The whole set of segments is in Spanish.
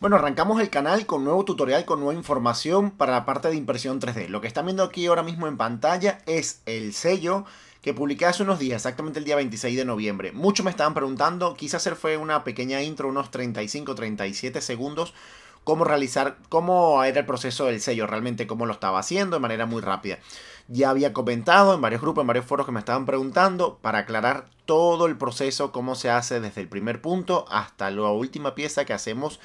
Bueno, arrancamos el canal con nuevo tutorial, con nueva información para la parte de impresión 3D. Lo que están viendo aquí ahora mismo en pantalla es el sello que publiqué hace unos días, exactamente el día 26 de noviembre. Muchos me estaban preguntando, quise hacer fue una pequeña intro, unos 35, 37 segundos, cómo realizar, cómo era el proceso del sello, realmente cómo lo estaba haciendo de manera muy rápida. Ya había comentado en varios grupos, en varios foros que me estaban preguntando para aclarar todo el proceso, cómo se hace desde el primer punto hasta la última pieza que hacemos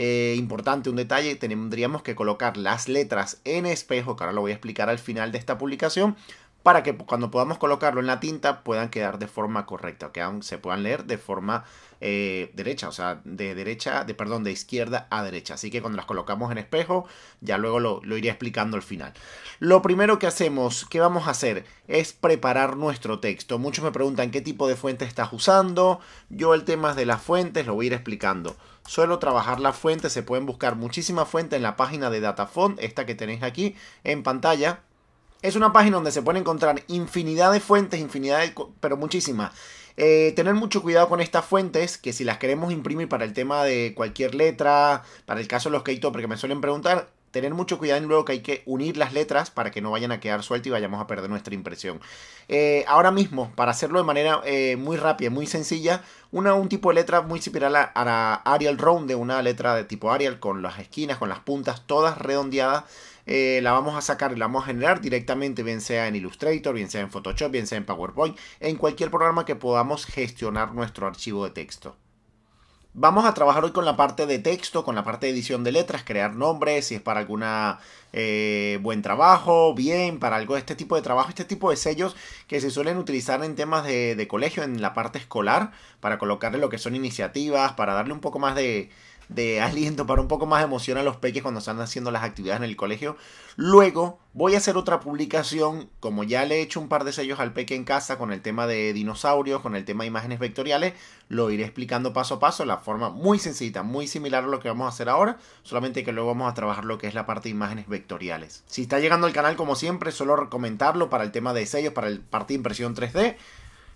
eh, importante, un detalle, tendríamos que colocar las letras en espejo, que ahora lo voy a explicar al final de esta publicación, para que cuando podamos colocarlo en la tinta puedan quedar de forma correcta, que aún se puedan leer de forma eh, derecha, o sea, de derecha, de perdón, de izquierda a derecha. Así que cuando las colocamos en espejo, ya luego lo, iré explicando al final. Lo primero que hacemos, que vamos a hacer? Es preparar nuestro texto. Muchos me preguntan qué tipo de fuente estás usando. Yo el tema de las fuentes lo voy a ir explicando. Suelo trabajar las fuentes, se pueden buscar muchísimas fuentes en la página de Datafont, esta que tenéis aquí en pantalla es una página donde se pueden encontrar infinidad de fuentes, infinidad de... pero muchísimas. Eh, tener mucho cuidado con estas fuentes, que si las queremos imprimir para el tema de cualquier letra, para el caso de los k porque me suelen preguntar, tener mucho cuidado en luego que hay que unir las letras para que no vayan a quedar sueltas y vayamos a perder nuestra impresión. Eh, ahora mismo, para hacerlo de manera eh, muy rápida, muy sencilla, una, un tipo de letra muy similar a, la Arial Round, de una letra de tipo Arial con las esquinas, con las puntas todas redondeadas. Eh, la vamos a sacar y la vamos a generar directamente, bien sea en Illustrator, bien sea en Photoshop, bien sea en PowerPoint, en cualquier programa que podamos gestionar nuestro archivo de texto. Vamos a trabajar hoy con la parte de texto, con la parte de edición de letras, crear nombres, si es para alguna eh, buen trabajo, bien, para algo de este tipo de trabajo, este tipo de sellos que se suelen utilizar en temas de colegio, en la parte escolar, para colocarle lo que son iniciativas, para darle un poco más de, de aliento para un poco más de emoción a los peques cuando están haciendo las actividades en el colegio. Luego voy a hacer otra publicación, como ya le he hecho un par de sellos al peque en casa con el tema de dinosaurios, con el tema de imágenes vectoriales, lo iré explicando paso a paso, la forma muy sencilla, muy similar a lo que vamos a hacer ahora, solamente que luego vamos a trabajar lo que es la parte de imágenes vectoriales. Si está llegando al canal como siempre, solo recomendarlo para el tema de sellos, para el parte de impresión 3D.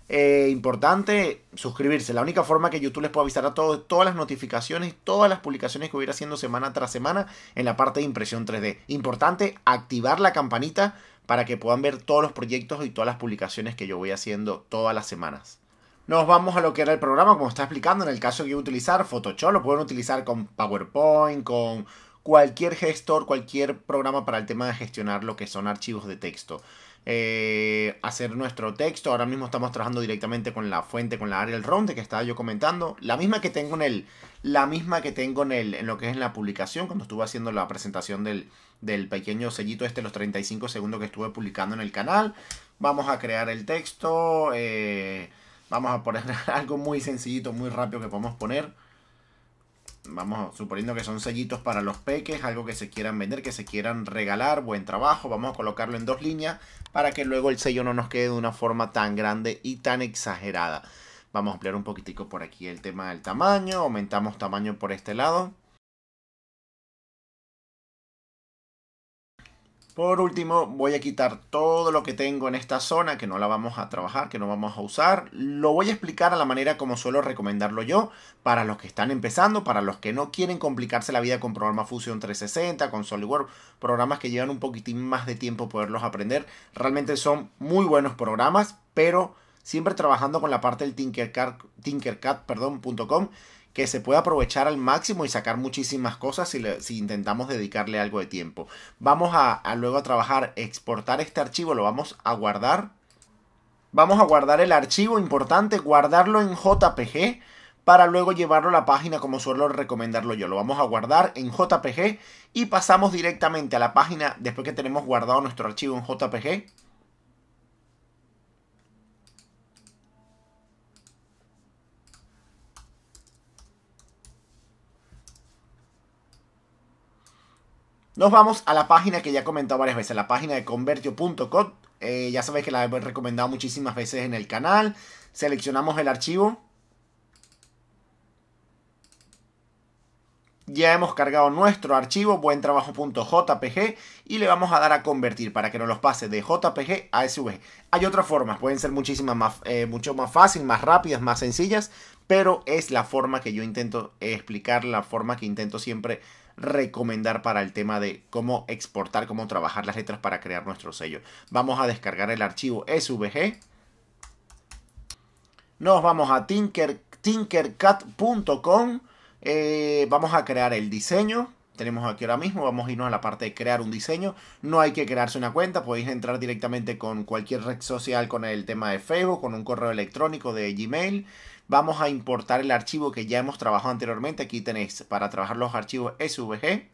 Eh, importante suscribirse. La única forma que YouTube les pueda avisar a todos, todas las notificaciones, todas las publicaciones que ir haciendo semana tras semana en la parte de impresión 3D. Importante activar la campanita para que puedan ver todos los proyectos y todas las publicaciones que yo voy haciendo todas las semanas. Nos vamos a lo que era el programa, como está explicando, en el caso que a utilizar Photoshop, lo pueden utilizar con PowerPoint, con cualquier gestor, cualquier programa para el tema de gestionar lo que son archivos de texto. Eh, hacer nuestro texto. Ahora mismo estamos trabajando directamente con la fuente, con la área del ronde que estaba yo comentando. La misma que tengo en el. La misma que tengo en el. En lo que es en la publicación. Cuando estuve haciendo la presentación del, pequeño sellito este, los 35 segundos que estuve publicando en el canal. Vamos a crear el texto. Eh, vamos a poner algo muy sencillito, muy rápido que podemos poner vamos suponiendo que son sellitos para los peques, algo que se quieran vender, que se quieran regalar, buen trabajo, vamos a colocarlo en dos líneas para que luego el sello no nos quede de una forma tan grande y tan exagerada. Vamos a ampliar un poquitico por aquí el tema del tamaño, aumentamos tamaño por este lado. Por último, voy a quitar todo lo que tengo en esta zona que no la vamos a trabajar, que no vamos a usar. Lo voy a explicar a la manera como suelo recomendarlo yo para los que están empezando, para los que no quieren complicarse la vida con programas Fusion 360, con SolidWorks, programas que llevan un poquitín más de tiempo poderlos aprender. Realmente son muy buenos programas, pero siempre trabajando con la parte del Tinkercad.com que se puede aprovechar al máximo y sacar muchísimas cosas si, intentamos dedicarle algo de tiempo. Vamos a luego a trabajar, exportar este archivo, lo vamos a guardar. Vamos a guardar el archivo, importante, guardarlo en JPG para luego llevarlo a la página como suelo recomendarlo yo. Lo vamos a guardar en JPG y pasamos directamente a la página después que tenemos guardado nuestro archivo en JPG. Nos vamos a la página que ya he comentado varias veces, la página de convertio.com. Eh, ya sabéis que la he recomendado muchísimas veces en el canal. Seleccionamos el archivo. Ya hemos cargado nuestro archivo Buen buentrabajo.jpg y le vamos a dar a convertir para que nos los pase de JPG a SVG. Hay otras formas, pueden ser muchísimas más, eh, mucho más fácil, más rápidas, más sencillas, pero es la forma que yo intento explicar, la forma que intento siempre recomendar para el tema de cómo exportar, cómo trabajar las letras para crear nuestro sello. Vamos a descargar el archivo SVG. Nos vamos a Tinker, tinkercat.com. Eh, vamos a crear el diseño. Tenemos aquí ahora mismo, vamos a irnos a la parte de crear un diseño. No hay que crearse una cuenta, podéis entrar directamente con cualquier red social, con el tema de Facebook, con un correo electrónico de Gmail vamos a importar el archivo que ya hemos trabajado anteriormente. Aquí tenéis para trabajar los archivos SVG.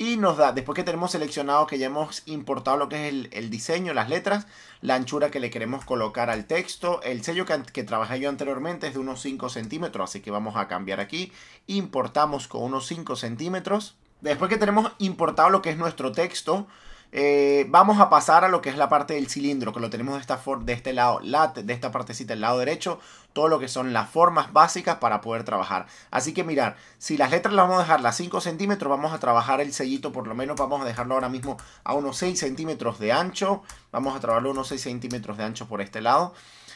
Y nos da, después que tenemos seleccionado que ya hemos importado lo que es el, diseño, las letras, la anchura que le queremos colocar al texto, el sello que, que trabajé yo anteriormente es de unos 5 centímetros, así que vamos a cambiar aquí, importamos con unos 5 centímetros. Después que tenemos importado lo que es nuestro texto, eh, vamos a pasar a lo que es la parte del cilindro, que lo tenemos de, esta de este lado, de esta partecita del lado derecho, todo lo que son las formas básicas para poder trabajar. Así que mirar, si las letras las vamos a dejar a 5 centímetros, vamos a trabajar el sellito, por lo menos vamos a dejarlo ahora mismo a unos 6 centímetros de ancho, vamos a trabajarlo unos 6 centímetros de ancho por este lado.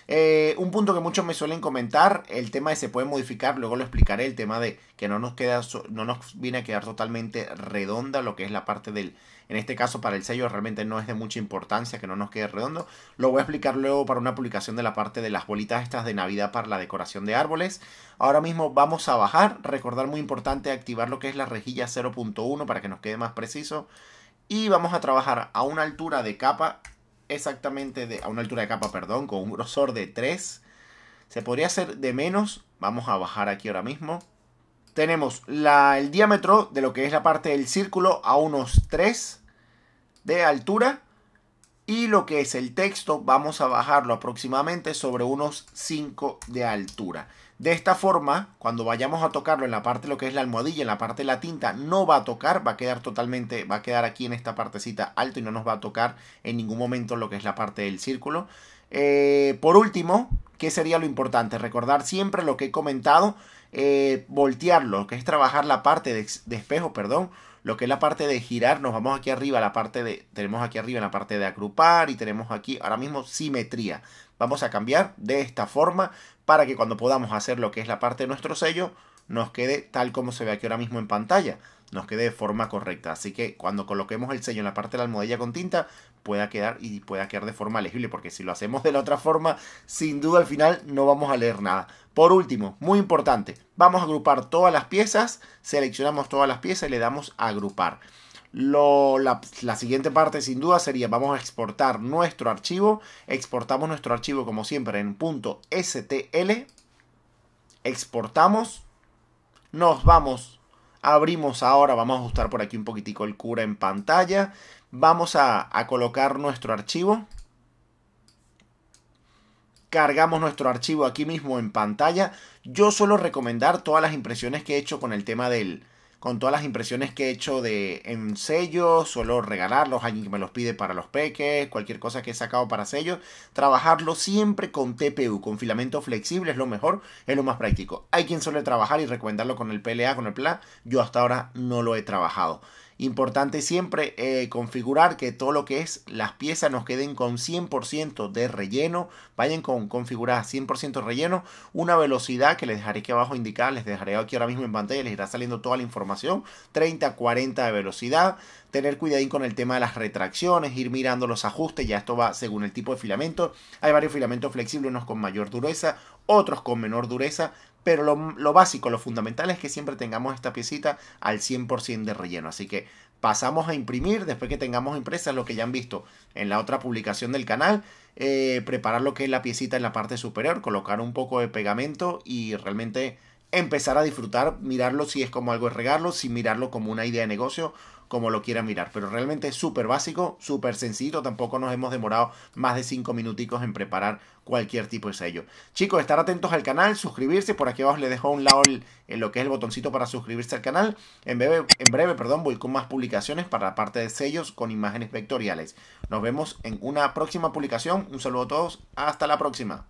Eh, un punto que muchos me suelen comentar, el tema de se puede modificar, luego lo explicaré, el tema de que no nos, queda, no nos viene a quedar totalmente redonda lo que es la parte del, en este caso para el sello realmente no es de mucha importancia que no nos quede redondo. Lo voy a explicar luego para una publicación de la parte de las bolitas estas de Navidad para la decoración de árboles. Ahora mismo vamos a bajar, recordar muy importante activar lo que es la rejilla 0.1 para que nos quede más preciso. Y vamos a trabajar a una altura de capa exactamente de, a una altura de capa, perdón, con un grosor de 3. Se podría hacer de menos. Vamos a bajar aquí ahora mismo. Tenemos la, el diámetro de lo que es la parte del círculo a unos 3 de altura. Y lo que es el texto vamos a bajarlo aproximadamente sobre unos 5 de altura. De esta forma, cuando vayamos a tocarlo en la parte lo que es la almohadilla, en la parte de la tinta, no va a tocar, va a quedar totalmente, va a quedar aquí en esta partecita alto y no nos va a tocar en ningún momento lo que es la parte del círculo. Eh, por último, ¿qué sería lo importante? Recordar siempre lo que he comentado, eh, voltearlo, que es trabajar la parte de, espejo, perdón, lo que es la parte de girar, nos vamos aquí arriba, la parte de, tenemos aquí arriba la parte de agrupar y tenemos aquí ahora mismo simetría. Vamos a cambiar de esta forma para que cuando podamos hacer lo que es la parte de nuestro sello, nos quede tal como se ve aquí ahora mismo en pantalla, nos quede de forma correcta. Así que cuando coloquemos el sello en la parte de la almohadilla con tinta, pueda quedar y pueda quedar de forma legible, porque si lo hacemos de la otra forma, sin duda al final no vamos a leer nada. Por último, muy importante, vamos a agrupar todas las piezas, seleccionamos todas las piezas y le damos a agrupar la, siguiente parte sin duda sería, vamos a exportar nuestro archivo. Exportamos nuestro archivo como siempre en .stl. Exportamos. Nos vamos. Abrimos ahora, vamos a ajustar por aquí un poquitico el cura en pantalla. Vamos a, a colocar nuestro archivo. Cargamos nuestro archivo aquí mismo en pantalla. Yo suelo recomendar todas las impresiones que he hecho con el tema del, con todas las impresiones que he hecho de en sellos, suelo regalarlos, alguien que me los pide para los peques, cualquier cosa que he sacado para sellos, trabajarlo siempre con TPU, con filamento flexible es lo mejor, es lo más práctico. Hay quien suele trabajar y recomendarlo con el PLA, con el PLA, yo hasta ahora no lo he trabajado. Importante siempre eh, configurar que todo lo que es las piezas nos queden con 100% de relleno. Vayan con configurar 100% relleno. Una velocidad que les dejaré aquí abajo indicada. Les dejaré aquí ahora mismo en pantalla. Les irá saliendo toda la información. 30, 40 de velocidad. Tener cuidadín con el tema de las retracciones. Ir mirando los ajustes. Ya esto va según el tipo de filamento. Hay varios filamentos flexibles, unos con mayor dureza, otros con menor dureza. Pero lo, básico, lo fundamental es que siempre tengamos esta piecita al 100% de relleno. Así que pasamos a imprimir después que tengamos impresas lo que ya han visto en la otra publicación del canal. Eh, preparar lo que es la piecita en la parte superior, colocar un poco de pegamento y realmente empezar a disfrutar, mirarlo si es como algo de regarlo, si mirarlo como una idea de negocio como lo quieran mirar. Pero realmente es súper básico, súper sencillo. Tampoco nos hemos demorado más de 5 minuticos en preparar cualquier tipo de sello. Chicos, estar atentos al canal, suscribirse. Por aquí abajo les dejo a un lado en lo que es el botoncito para suscribirse al canal. En breve, en breve, perdón, voy con más publicaciones para la parte de sellos con imágenes vectoriales. Nos vemos en una próxima publicación. Un saludo a todos. Hasta la próxima.